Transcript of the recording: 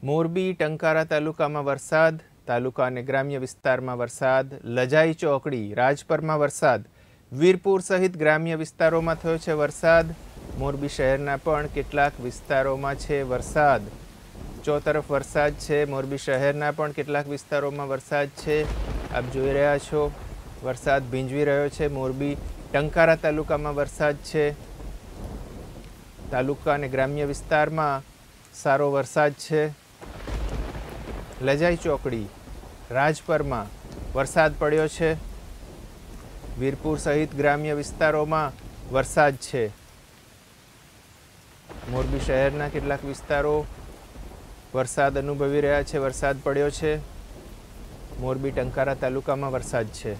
મોરબી ટંકારા તાલુકામાં વરસાદ તાલુકા અને ગ્રામ્ય વિસ્તારમાં વરસાદ લજાઈ ચોકડી રાજપરમાં વરસાદ વીરપુર સહિત ગ્રામ્ય વિસ્તારોમાં થયો છે વરસાદ મોરબી શહેરના પણ કેટલાક વિસ્તારોમાં છે વરસાદ ચોતરફ વરસાદ છે મોરબી શહેરના પણ કેટલાક વિસ્તારોમાં વરસાદ છે આપ જોઈ રહ્યા છો વરસાદ ભીંજવી રહ્યો છે મોરબી ટંકારા તાલુકામાં વરસાદ છે તાલુકા અને ગ્રામ્ય વિસ્તારમાં સારો વરસાદ છે લજાઈ ચોકડી રાજપરમાં વરસાદ પડ્યો છે વીરપુર સહિત ગ્રામ્ય વિસ્તારોમાં વરસાદ છે મોરબી શહેરના કેટલાક વિસ્તારો વરસાદ અનુભવી રહ્યા છે વરસાદ પડ્યો છે મોરબી ટંકારા તાલુકામાં વરસાદ છે